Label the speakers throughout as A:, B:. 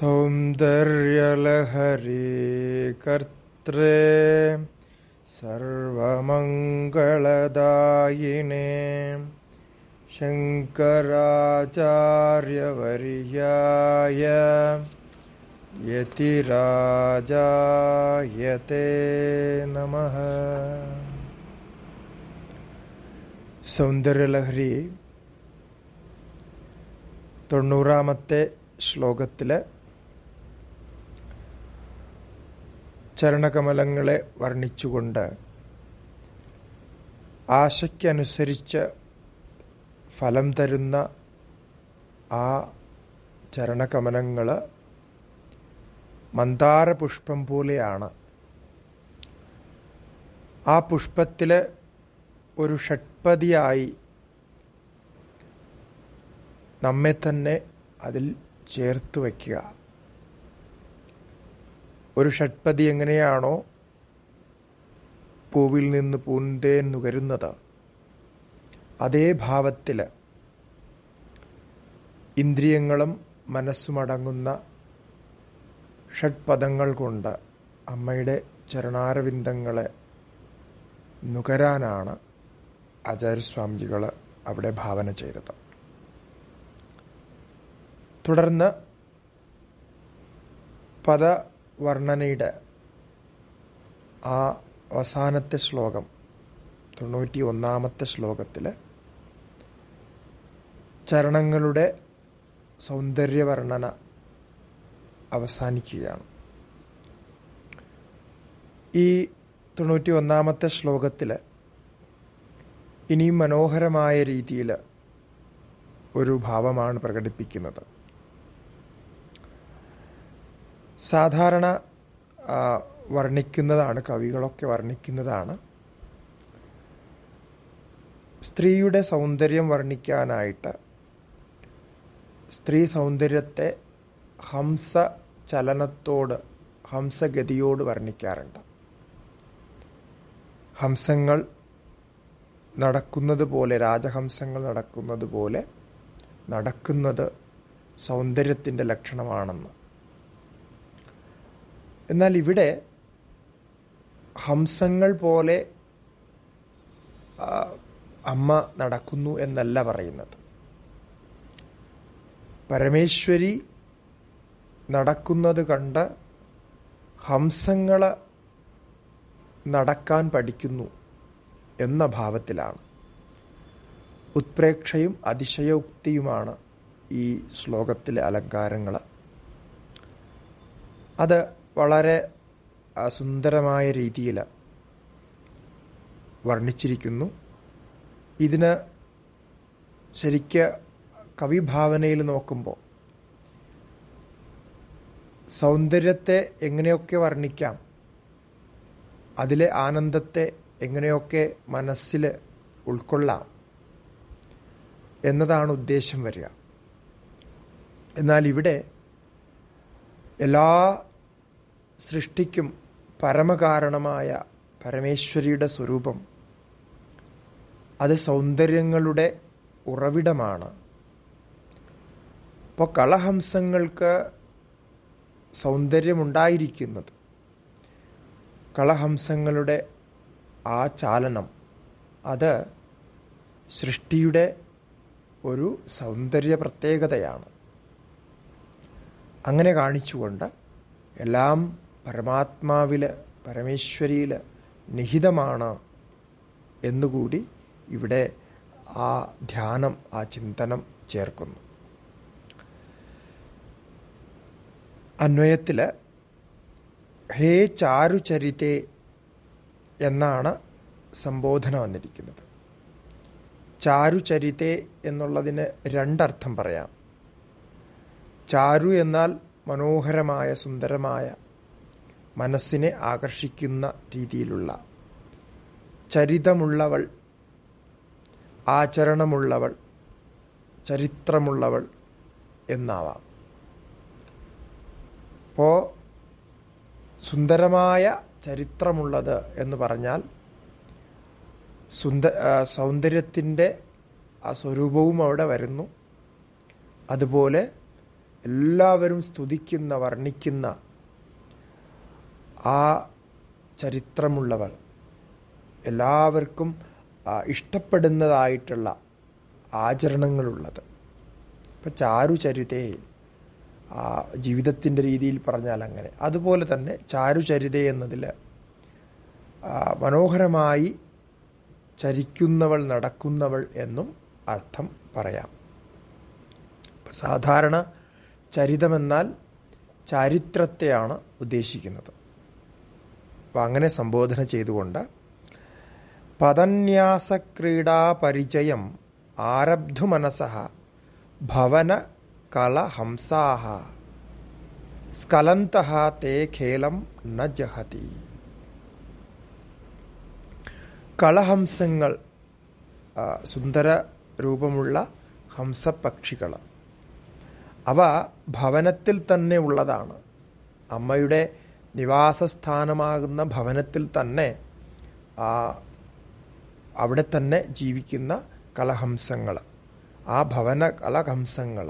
A: സൗന്ദര്യലഹരി കർത്രേ സർവമംഗളദായിനേ ശങ്കരാചാര്യവര്യായ യതിരാജായത്തെ നമ സൗന്ദര്യലഹരി തൊണ്ണൂറാമത്തെ ശ്ലോകത്തിലെ ചരണകമലങ്ങളെ വർണ്ണിച്ചുകൊണ്ട് ആശയ്ക്കനുസരിച്ച് ഫലം തരുന്ന ആ ചരണകമലങ്ങൾ മന്ദാരപുഷ്പം പോലെയാണ് ആ പുഷ്പത്തിൽ ഒരു ഷഡ്പതിയായി നമ്മെ തന്നെ അതിൽ ചേർത്ത് വയ്ക്കുക ഒരു ഷഡ്പതി എങ്ങനെയാണോ പൂവിൽ നിന്ന് പൂന്തേ നുകരുന്നത് അതേ ഭാവത്തിൽ ഇന്ദ്രിയങ്ങളും മനസ്സുമടങ്ങുന്ന ഷഡ്പദങ്ങൾ കൊണ്ട് അമ്മയുടെ ചരണാരവിന്ദങ്ങളെ നുകരാനാണ് ആചാര്യസ്വാമിജികൾ അവിടെ ഭാവന ചെയ്തത് തുടർന്ന് പദ വർണ്ണനയുടെ ആ അവസാനത്തെ ശ്ലോകം തൊണ്ണൂറ്റി ഒന്നാമത്തെ ശ്ലോകത്തിൽ ചരണങ്ങളുടെ സൗന്ദര്യവർണ്ണന അവസാനിക്കുകയാണ് ഈ തൊണ്ണൂറ്റി ഒന്നാമത്തെ ശ്ലോകത്തിൽ ഇനിയും മനോഹരമായ രീതിയിൽ ഒരു ഭാവമാണ് പ്രകടിപ്പിക്കുന്നത് സാധാരണ വർണ്ണിക്കുന്നതാണ് കവികളൊക്കെ വർണ്ണിക്കുന്നതാണ് സ്ത്രീയുടെ സൗന്ദര്യം വർണ്ണിക്കാനായിട്ട് സ്ത്രീ സൗന്ദര്യത്തെ ഹംസ ചലനത്തോട് ഹംസഗതിയോട് വർണ്ണിക്കാറുണ്ട് ഹംസങ്ങൾ നടക്കുന്നത് പോലെ രാജഹംസങ്ങൾ നടക്കുന്നത് പോലെ നടക്കുന്നത് സൗന്ദര്യത്തിൻ്റെ ലക്ഷണമാണെന്ന് എന്നാൽ ഇവിടെ ഹംസങ്ങൾ പോലെ അമ്മ നടക്കുന്നു എന്നല്ല പറയുന്നത് പരമേശ്വരി നടക്കുന്നത് കണ്ട് ഹംസങ്ങളെ നടക്കാൻ പഠിക്കുന്നു എന്ന ഭാവത്തിലാണ് ഉത്പ്രേക്ഷയും അതിശയോക്തിയുമാണ് ഈ ശ്ലോകത്തിലെ അലങ്കാരങ്ങൾ അത് വളരെ സുന്ദരമായ രീതിയിൽ വർണ്ണിച്ചിരിക്കുന്നു ഇതിന് ശരിക്ക് കവിഭാവനയിൽ നോക്കുമ്പോൾ സൗന്ദര്യത്തെ എങ്ങനെയൊക്കെ വർണ്ണിക്കാം അതിലെ ആനന്ദത്തെ എങ്ങനെയൊക്കെ മനസ്സിൽ ഉൾക്കൊള്ളാം എന്നതാണ് ഉദ്ദേശം വരിക എന്നാൽ ഇവിടെ എല്ലാ സൃഷ്ടിക്കും പരമകാരണമായ പരമേശ്വരിയുടെ സ്വരൂപം അത് സൗന്ദര്യങ്ങളുടെ ഉറവിടമാണ് ഇപ്പോൾ കളഹംസങ്ങൾക്ക് സൗന്ദര്യമുണ്ടായിരിക്കുന്നത് കളഹംസങ്ങളുടെ ആ ചാലനം അത് സൃഷ്ടിയുടെ ഒരു സൗന്ദര്യ പ്രത്യേകതയാണ് അങ്ങനെ കാണിച്ചുകൊണ്ട് എല്ലാം പരമാത്മാവില് പരമേശ്വരിയിൽ നിഹിതമാണ് എന്നുകൂടി ഇവിടെ ആ ധ്യാനം ആ ചിന്തനം ചേർക്കുന്നു അന്വയത്തിൽ ഹേ ചാരുചരിതേ എന്നാണ് സംബോധന വന്നിരിക്കുന്നത് ചാരുചരിതേ എന്നുള്ളതിന് രണ്ടർത്ഥം പറയാം ചാരു എന്നാൽ മനോഹരമായ സുന്ദരമായ മനസ്സിനെ ആകർഷിക്കുന്ന രീതിയിലുള്ള ചരിതമുള്ളവൾ ആചരണമുള്ളവൾ ചരിത്രമുള്ളവൾ എന്നാവാം അപ്പോൾ സുന്ദരമായ ചരിത്രമുള്ളത് എന്ന് പറഞ്ഞാൽ സുന്ദ സൗന്ദര്യത്തിൻ്റെ ആ സ്വരൂപവും അവിടെ വരുന്നു അതുപോലെ എല്ലാവരും സ്തുതിക്കുന്ന വർണ്ണിക്കുന്ന ആ ചരിത്രമുള്ളവർ എല്ലാവർക്കും ഇഷ്ടപ്പെടുന്നതായിട്ടുള്ള ആചരണങ്ങളുള്ളത് ഇപ്പം ചാരുചരിതേ ആ ജീവിതത്തിൻ്റെ രീതിയിൽ പറഞ്ഞാൽ അങ്ങനെ അതുപോലെ തന്നെ ചാരുചരിത എന്നതിൽ മനോഹരമായി ചരിക്കുന്നവൾ നടക്കുന്നവൾ എന്നും അർത്ഥം പറയാം സാധാരണ ചരിതമെന്നാൽ ചരിത്രത്തെയാണ് ഉദ്ദേശിക്കുന്നത് അപ്പം അങ്ങനെ സംബോധന ചെയ്തുകൊണ്ട് പരിചയം ആരബ്ധു മനസഹ ഭവന കലഹംസാഹ സ്കലന്ത തേ ഖേലം ന ജഹതി കളഹംസങ്ങൾ സുന്ദര രൂപമുള്ള ഹംസപക്ഷികൾ അവ ഭവനത്തിൽ തന്നെ ഉള്ളതാണ് അമ്മയുടെ നിവാസസ്ഥാനമാകുന്ന ഭവനത്തിൽ തന്നെ അവിടെ തന്നെ ജീവിക്കുന്ന കലഹംസങ്ങൾ ആ ഭവന കലഹംസങ്ങൾ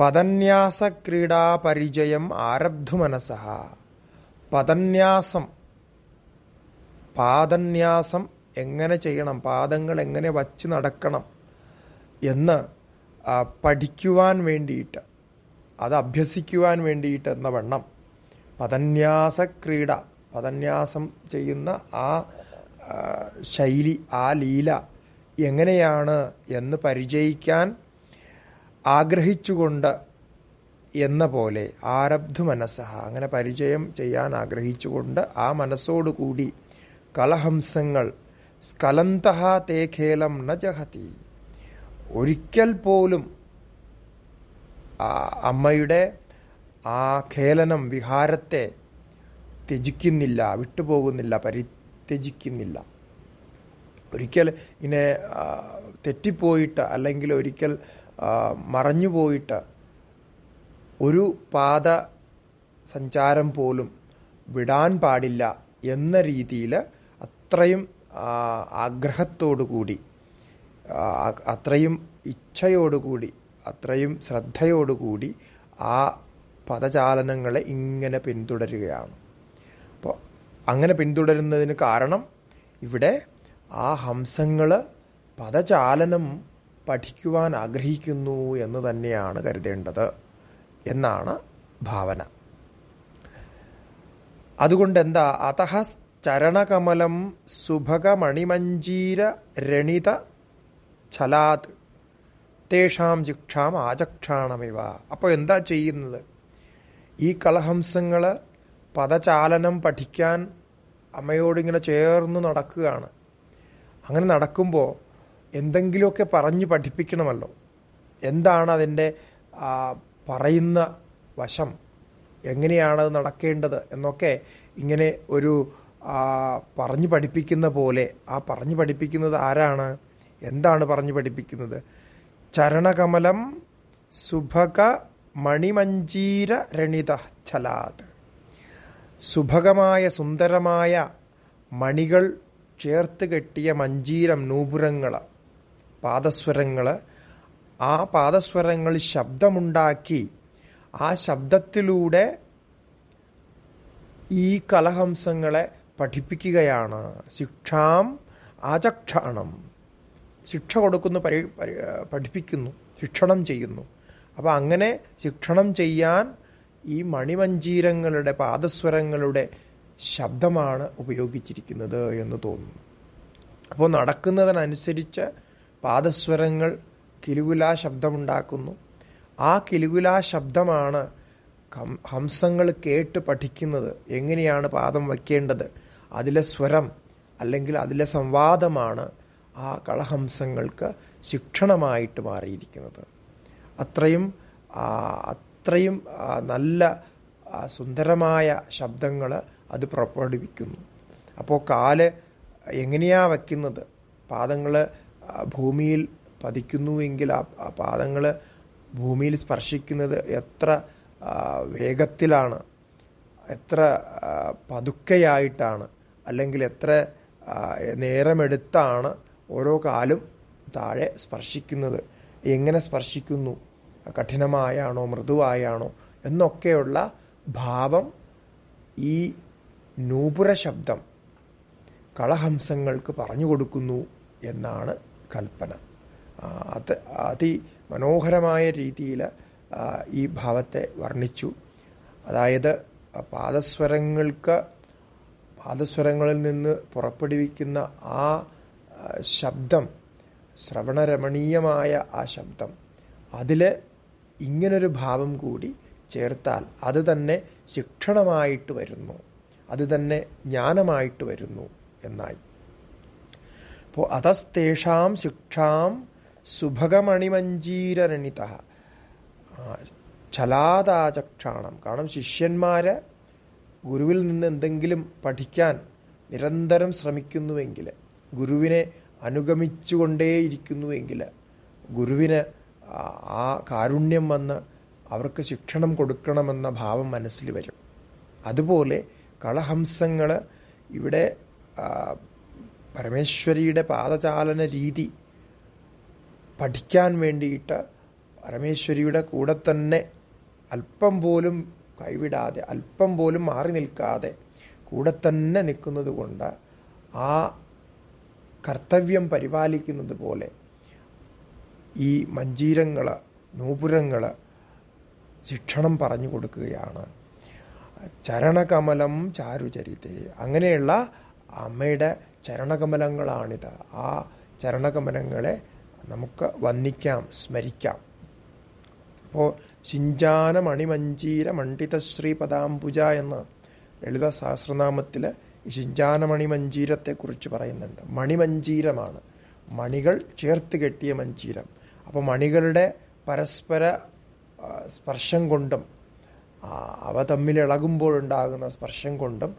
A: പദന്യാസ ക്രീഡാപരിചയം ആരബ്ധു മനസ്സഹ പദന്യാസം പാദന്യാസം എങ്ങനെ ചെയ്യണം പാദങ്ങൾ എങ്ങനെ വച്ച് നടക്കണം എന്ന് പഠിക്കുവാൻ വേണ്ടിയിട്ട് അത് അഭ്യസിക്കുവാൻ വേണ്ടിയിട്ട് എന്ന വണ്ണം പദന്യാസക്രീഡ പദന്യാസം ചെയ്യുന്ന ആ ശൈലി ആ ലീല എങ്ങനെയാണ് എന്ന് പരിചയിക്കാൻ ആഗ്രഹിച്ചുകൊണ്ട് എന്ന പോലെ ആരബ്ധു മനസ്സഹ അങ്ങനെ പരിചയം ചെയ്യാൻ ആഗ്രഹിച്ചുകൊണ്ട് ആ മനസ്സോടുകൂടി കലഹംസങ്ങൾ സ്കലന്തഹ തേഖേലം ന ജഹതി ഒരിക്കൽ പോലും അമ്മയുടെ ആ ഖേലനം വിഹാരത്തെ ത്യജിക്കുന്നില്ല വിട്ടുപോകുന്നില്ല പരിത്യജിക്കുന്നില്ല ഒരിക്കൽ ഇങ്ങനെ തെറ്റിപ്പോയിട്ട് അല്ലെങ്കിൽ ഒരിക്കൽ മറഞ്ഞുപോയിട്ട് ഒരു പാത സഞ്ചാരം പോലും വിടാൻ പാടില്ല എന്ന രീതിയിൽ അത്രയും ആഗ്രഹത്തോടുകൂടി അത്രയും ഇച്ഛയോടുകൂടി അത്രയും ശ്രദ്ധയോടുകൂടി ആ പദചാലനങ്ങളെ ഇങ്ങനെ പിന്തുടരുകയാണ് അപ്പോൾ അങ്ങനെ പിന്തുടരുന്നതിന് കാരണം ഇവിടെ ആ ഹംസങ്ങൾ പദചാലനം പഠിക്കുവാൻ ആഗ്രഹിക്കുന്നു എന്ന് തന്നെയാണ് കരുതേണ്ടത് എന്നാണ് ഭാവന അതുകൊണ്ട് എന്താ അതഹ ചരണകമലം സുഭകമണിമഞ്ജീര രണിത ഛലാത് തേഷാം ശിക്ഷാം ആചക്ഷാണമിവ അപ്പോൾ എന്താ ചെയ്യുന്നത് ഈ കളഹംസങ്ങൾ പദചാലനം പഠിക്കാൻ അമ്മയോടിങ്ങനെ ചേർന്ന് നടക്കുകയാണ് അങ്ങനെ നടക്കുമ്പോൾ എന്തെങ്കിലുമൊക്കെ പറഞ്ഞ് പഠിപ്പിക്കണമല്ലോ എന്താണ് അതിൻ്റെ പറയുന്ന വശം എങ്ങനെയാണ് അത് നടക്കേണ്ടത് എന്നൊക്കെ ഇങ്ങനെ ഒരു പറഞ്ഞു പഠിപ്പിക്കുന്ന പോലെ ആ പറഞ്ഞു പഠിപ്പിക്കുന്നത് ആരാണ് എന്താണ് പറഞ്ഞു പഠിപ്പിക്കുന്നത് ചരണകമലം സുഭക രണിത ചലാത് സുഭകമായ സുന്ദരമായ മണികൾ ചേർത്ത് കെട്ടിയ മഞ്ജീരം നൂപുരങ്ങൾ പാദസ്വരങ്ങൾ ആ പാദസ്വരങ്ങൾ ശബ്ദമുണ്ടാക്കി ആ ശബ്ദത്തിലൂടെ ഈ കലഹംസങ്ങളെ പഠിപ്പിക്കുകയാണ് ശിക്ഷാം ആചക്ഷണം ശിക്ഷ കൊടുക്കുന്നു പഠിപ്പിക്കുന്നു ശിക്ഷണം ചെയ്യുന്നു അപ്പോൾ അങ്ങനെ ശിക്ഷണം ചെയ്യാൻ ഈ മണിമഞ്ജീരങ്ങളുടെ പാദസ്വരങ്ങളുടെ ശബ്ദമാണ് ഉപയോഗിച്ചിരിക്കുന്നത് എന്ന് തോന്നുന്നു അപ്പോൾ നടക്കുന്നതിനനുസരിച്ച് പാദസ്വരങ്ങൾ കിലുകുലാ ശബ്ദമുണ്ടാക്കുന്നു ആ കിലുകുലാ ശബ്ദമാണ് ഹംസങ്ങൾ കേട്ട് പഠിക്കുന്നത് എങ്ങനെയാണ് പാദം വയ്ക്കേണ്ടത് അതിലെ സ്വരം അല്ലെങ്കിൽ അതിലെ സംവാദമാണ് ആ കളഹംസങ്ങൾക്ക് ശിക്ഷണമായിട്ട് മാറിയിരിക്കുന്നത് അത്രയും അത്രയും നല്ല സുന്ദരമായ ശബ്ദങ്ങൾ അത് പുറപ്പെടുവിക്കുന്നു അപ്പോൾ കാല് എങ്ങനെയാ വയ്ക്കുന്നത് പാദങ്ങൾ ഭൂമിയിൽ പതിക്കുന്നുവെങ്കിൽ ആ പാദങ്ങൾ ഭൂമിയിൽ സ്പർശിക്കുന്നത് എത്ര വേഗത്തിലാണ് എത്ര പതുക്കെയായിട്ടാണ് അല്ലെങ്കിൽ എത്ര നേരമെടുത്താണ് ഓരോ കാലും താഴെ സ്പർശിക്കുന്നത് എങ്ങനെ സ്പർശിക്കുന്നു കഠിനമായാണോ മൃദുവായാണോ എന്നൊക്കെയുള്ള ഭാവം ഈ നൂപുര ശബ്ദം കളഹംസങ്ങൾക്ക് പറഞ്ഞു കൊടുക്കുന്നു എന്നാണ് കൽപ്പന അത് അതിമനോഹരമായ രീതിയിൽ ഈ ഭാവത്തെ വർണ്ണിച്ചു അതായത് പാദസ്വരങ്ങൾക്ക് പാദസ്വരങ്ങളിൽ നിന്ന് പുറപ്പെടുവിക്കുന്ന ആ ശബ്ദം ശ്രവണരമണീയമായ ആ ശബ്ദം അതിൽ ഇങ്ങനൊരു ഭാവം കൂടി ചേർത്താൽ അത് തന്നെ ശിക്ഷണമായിട്ട് വരുന്നു അത് തന്നെ ജ്ഞാനമായിട്ട് വരുന്നു എന്നായി അപ്പോൾ അതസ്തേഷാം ശിക്ഷാം സുഭഗമണിമഞ്ജീരരണിത ചലാതാചക്ഷാണം കാരണം ശിഷ്യന്മാരെ ഗുരുവിൽ നിന്ന് എന്തെങ്കിലും പഠിക്കാൻ നിരന്തരം ശ്രമിക്കുന്നുവെങ്കിൽ ഗുരുവിനെ അനുഗമിച്ചുകൊണ്ടേയിരിക്കുന്നുവെങ്കിൽ ഗുരുവിന് ആ കാരുണ്യം വന്ന് അവർക്ക് ശിക്ഷണം കൊടുക്കണമെന്ന ഭാവം മനസ്സിൽ വരും അതുപോലെ കളഹംസങ്ങൾ ഇവിടെ പരമേശ്വരിയുടെ പാദചാലന രീതി പഠിക്കാൻ വേണ്ടിയിട്ട് പരമേശ്വരിയുടെ കൂടെ തന്നെ അല്പം പോലും കൈവിടാതെ അല്പം പോലും മാറി നിൽക്കാതെ കൂടെ തന്നെ നിൽക്കുന്നത് കൊണ്ട് ആ കർത്തവ്യം പരിപാലിക്കുന്നത് പോലെ ഈ മഞ്ചീരങ്ങൾ നൂപുരങ്ങൾ ശിക്ഷണം പറഞ്ഞു കൊടുക്കുകയാണ് ചരണകമലം ചാരുചരിതേ അങ്ങനെയുള്ള അമ്മയുടെ ചരണകമലങ്ങളാണിത് ആ ചരണകമലങ്ങളെ നമുക്ക് വന്നിക്കാം സ്മരിക്കാം അപ്പോൾ ശിഞ്ചാന മണിമഞ്ചീര മണ്ഡിതശ്രീ പദാംബുജ എന്ന് ലളിത സഹസ്രനാമത്തിൽ ശിഞ്ചാന മണിമഞ്ചീരത്തെക്കുറിച്ച് പറയുന്നുണ്ട് മണിമഞ്ചീരമാണ് മണികൾ ചേർത്ത് കെട്ടിയ മഞ്ചീരം അപ്പോൾ മണികളുടെ പരസ്പര സ്പർശം കൊണ്ടും അവ തമ്മിൽ ഇളകുമ്പോഴുണ്ടാകുന്ന സ്പർശം കൊണ്ടും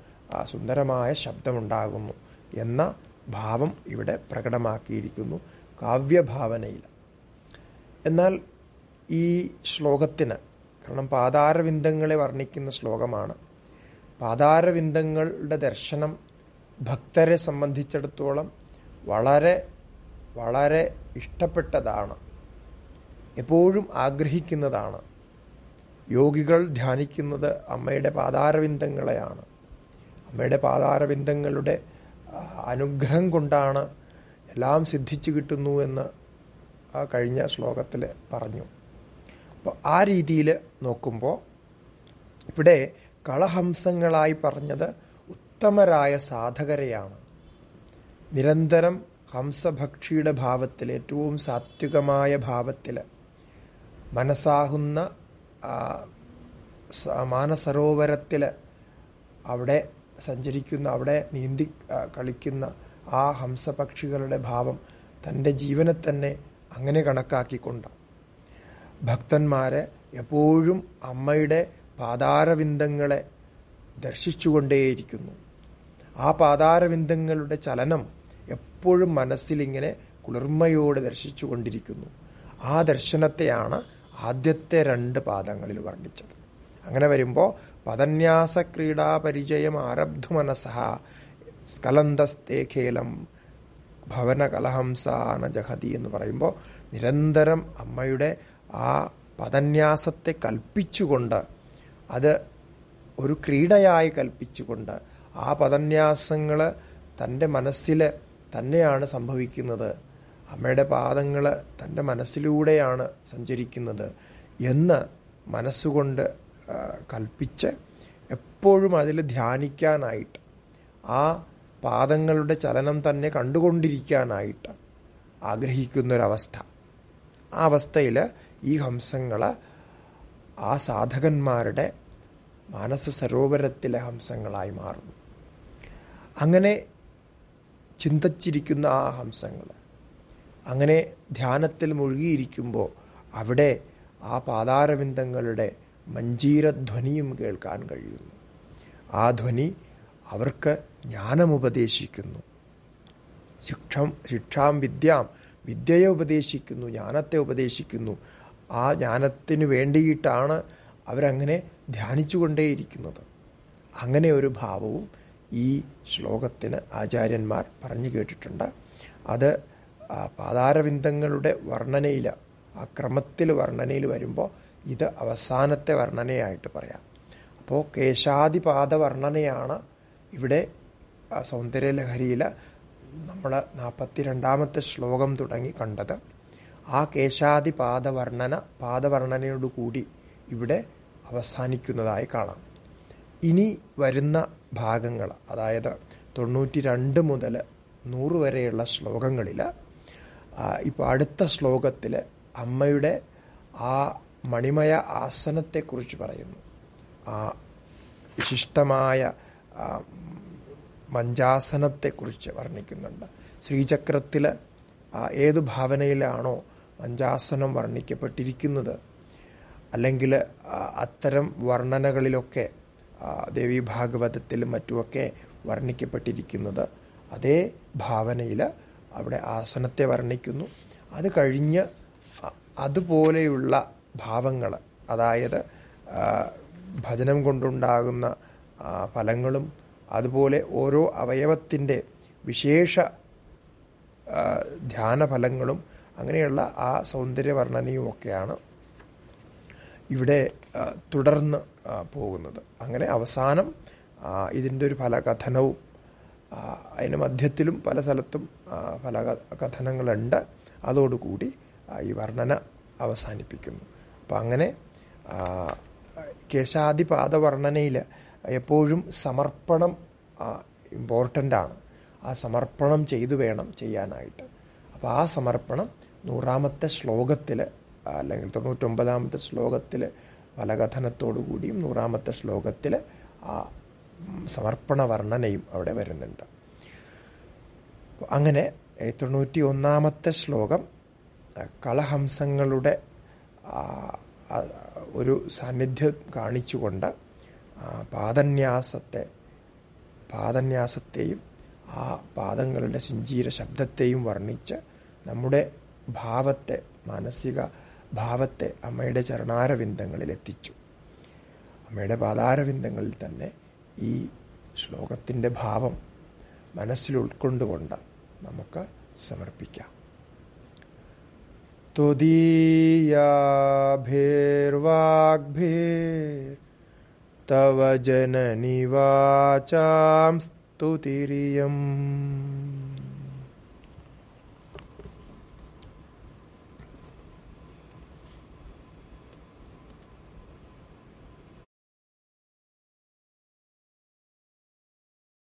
A: സുന്ദരമായ ശബ്ദമുണ്ടാകുന്നു എന്ന ഭാവം ഇവിടെ പ്രകടമാക്കിയിരിക്കുന്നു കാവ്യഭാവനയിൽ എന്നാൽ ഈ ശ്ലോകത്തിന് കാരണം പാതാരവിന്ദങ്ങളെ വർണ്ണിക്കുന്ന ശ്ലോകമാണ് പാതാരവിന്ദങ്ങളുടെ ദർശനം ഭക്തരെ സംബന്ധിച്ചിടത്തോളം വളരെ വളരെ ഇഷ്ടപ്പെട്ടതാണ് എപ്പോഴും ആഗ്രഹിക്കുന്നതാണ് യോഗികൾ ധ്യാനിക്കുന്നത് അമ്മയുടെ പാതാരവിന്ദങ്ങളെയാണ് അമ്മയുടെ പാതാരവിന്ദങ്ങളുടെ അനുഗ്രഹം കൊണ്ടാണ് എല്ലാം സിദ്ധിച്ചു കിട്ടുന്നു എന്ന് ആ കഴിഞ്ഞ ശ്ലോകത്തിൽ പറഞ്ഞു അപ്പോൾ ആ രീതിയിൽ നോക്കുമ്പോൾ ഇവിടെ കളഹംസങ്ങളായി പറഞ്ഞത് ഉത്തമരായ സാധകരെയാണ് നിരന്തരം ഹംസഭക്ഷിയുടെ ഭാവത്തിൽ ഏറ്റവും സാത്വികമായ ഭാവത്തിൽ മനസ്സാകുന്ന മാനസരോവരത്തില് അവിടെ സഞ്ചരിക്കുന്ന അവിടെ നീന്തി കളിക്കുന്ന ആ ഹംസപക്ഷികളുടെ ഭാവം തൻ്റെ ജീവനെ തന്നെ അങ്ങനെ കണക്കാക്കിക്കൊണ്ട് ഭക്തന്മാരെ എപ്പോഴും അമ്മയുടെ പാതാരവിന്ദങ്ങളെ ദർശിച്ചുകൊണ്ടേയിരിക്കുന്നു ആ പാതാരവിന്ദങ്ങളുടെ ചലനം എപ്പോഴും മനസ്സിലിങ്ങനെ കുളിർമയോടെ ദർശിച്ചുകൊണ്ടിരിക്കുന്നു ആ ദർശനത്തെയാണ് ആദ്യത്തെ രണ്ട് പാദങ്ങളിൽ വർണ്ണിച്ചത് അങ്ങനെ വരുമ്പോൾ പദന്യാസ ക്രീഡാപരിചയം ആരബ്ധു മനസ്സഹ സ്കലന്തസ്തേ ഖേലം ഭവനകലഹംസാന ജഹതി എന്ന് പറയുമ്പോൾ നിരന്തരം അമ്മയുടെ ആ പദന്യാസത്തെ കൽപ്പിച്ചുകൊണ്ട് അത് ഒരു ക്രീഡയായി കൽപ്പിച്ചുകൊണ്ട് ആ പദന്യാസങ്ങൾ തൻ്റെ മനസ്സിൽ തന്നെയാണ് സംഭവിക്കുന്നത് അമ്മയുടെ പാദങ്ങൾ തൻ്റെ മനസ്സിലൂടെയാണ് സഞ്ചരിക്കുന്നത് എന്ന് മനസ്സുകൊണ്ട് കൽപ്പിച്ച് എപ്പോഴും അതിൽ ധ്യാനിക്കാനായിട്ട് ആ പാദങ്ങളുടെ ചലനം തന്നെ കണ്ടുകൊണ്ടിരിക്കാനായിട്ട് ആഗ്രഹിക്കുന്നൊരവസ്ഥ ആ അവസ്ഥയിൽ ഈ ഹംസങ്ങൾ ആ സാധകന്മാരുടെ മാനസ സരോവരത്തിലെ ഹംസങ്ങളായി മാറുന്നു അങ്ങനെ ചിന്തിച്ചിരിക്കുന്ന ആ ഹംസങ്ങൾ അങ്ങനെ ധ്യാനത്തിൽ മുഴുകിയിരിക്കുമ്പോൾ അവിടെ ആ പാതാരവിന്ദങ്ങളുടെ മഞ്ജീരധ്വനിയും കേൾക്കാൻ കഴിയുന്നു ആ ധ്വനി അവർക്ക് ജ്ഞാനമുപദേശിക്കുന്നു ശിക്ഷം ശിക്ഷാം വിദ്യാം വിദ്യയെ ഉപദേശിക്കുന്നു ജ്ഞാനത്തെ ഉപദേശിക്കുന്നു ആ ജ്ഞാനത്തിന് വേണ്ടിയിട്ടാണ് അവരങ്ങനെ ധ്യാനിച്ചുകൊണ്ടേയിരിക്കുന്നത് അങ്ങനെ ഒരു ഭാവവും ഈ ശ്ലോകത്തിന് ആചാര്യന്മാർ പറഞ്ഞു കേട്ടിട്ടുണ്ട് അത് ആ പാതാരവിന്ദങ്ങളുടെ വർണ്ണനയിൽ ആ ക്രമത്തിൽ വർണ്ണനയിൽ വരുമ്പോൾ ഇത് അവസാനത്തെ വർണ്ണനയായിട്ട് പറയാം അപ്പോൾ കേശാദിപാദ വർണ്ണനയാണ് ഇവിടെ സൗന്ദര്യലഹരിയിൽ നമ്മൾ നാൽപ്പത്തിരണ്ടാമത്തെ ശ്ലോകം തുടങ്ങി കണ്ടത് ആ കേശാദിപാദ വർണ്ണന പാദവർണ്ണനയോടുകൂടി ഇവിടെ അവസാനിക്കുന്നതായി കാണാം ഇനി വരുന്ന ഭാഗങ്ങൾ അതായത് തൊണ്ണൂറ്റി രണ്ട് മുതൽ നൂറ് വരെയുള്ള ശ്ലോകങ്ങളിൽ ഇപ്പോൾ അടുത്ത ശ്ലോകത്തിൽ അമ്മയുടെ ആ മണിമയ ആസനത്തെക്കുറിച്ച് പറയുന്നു ആ വിശിഷ്ടമായ മഞ്ചാസനത്തെക്കുറിച്ച് വർണ്ണിക്കുന്നുണ്ട് ശ്രീചക്രത്തിൽ ഏത് ഭാവനയിലാണോ മഞ്ചാസനം വർണ്ണിക്കപ്പെട്ടിരിക്കുന്നത് അല്ലെങ്കിൽ അത്തരം വർണ്ണനകളിലൊക്കെ ദേവി ഭാഗവതത്തിലും മറ്റുമൊക്കെ വർണ്ണിക്കപ്പെട്ടിരിക്കുന്നത് അതേ ഭാവനയിൽ അവിടെ ആസനത്തെ വർണ്ണിക്കുന്നു അത് കഴിഞ്ഞ് അതുപോലെയുള്ള ഭാവങ്ങൾ അതായത് ഭജനം കൊണ്ടുണ്ടാകുന്ന ഫലങ്ങളും അതുപോലെ ഓരോ അവയവത്തിൻ്റെ വിശേഷ ധ്യാനഫലങ്ങളും അങ്ങനെയുള്ള ആ സൗന്ദര്യവർണ്ണനയും ഒക്കെയാണ് ഇവിടെ തുടർന്ന് പോകുന്നത് അങ്ങനെ അവസാനം ഇതിൻ്റെ ഒരു ഫലകഥനവും അതിന് മധ്യത്തിലും പല സ്ഥലത്തും പല കഥനങ്ങളുണ്ട് അതോടുകൂടി ഈ വർണ്ണന അവസാനിപ്പിക്കുന്നു അപ്പം അങ്ങനെ കേശാദിപാദ വർണ്ണനയിൽ എപ്പോഴും സമർപ്പണം ഇമ്പോർട്ടൻ്റ് ആണ് ആ സമർപ്പണം ചെയ്തു വേണം ചെയ്യാനായിട്ട് അപ്പോൾ ആ സമർപ്പണം നൂറാമത്തെ ശ്ലോകത്തിൽ അല്ലെങ്കിൽ തൊണ്ണൂറ്റൊമ്പതാമത്തെ ശ്ലോകത്തിൽ ഫലകഥനത്തോടു കൂടിയും നൂറാമത്തെ ശ്ലോകത്തിൽ ആ സമർപ്പണ വർണ്ണനയും അവിടെ വരുന്നുണ്ട് അങ്ങനെ തൊണ്ണൂറ്റി ഒന്നാമത്തെ ശ്ലോകം കലഹംസങ്ങളുടെ ഒരു സാന്നിധ്യം കാണിച്ചുകൊണ്ട് പാദന്യാസത്തെ പാദന്യാസത്തെയും ആ പാദങ്ങളുടെ ശിഞ്ചീര ശബ്ദത്തെയും വർണ്ണിച്ച് നമ്മുടെ ഭാവത്തെ മാനസിക ഭാവത്തെ അമ്മയുടെ ചരണാരവിന്ദങ്ങളിൽ എത്തിച്ചു അമ്മയുടെ പാദാരവിന്ദങ്ങളിൽ തന്നെ ഈ ശ്ലോകത്തിൻ്റെ ഭാവം മനസ്സിൽ ഉൾക്കൊണ്ടുകൊണ്ട് നമുക്ക് സമർപ്പിക്കാം തുദീയാഭിർവാഗ്ഭിർ തവ ജനനിവാചാം സ്തുതിരിയം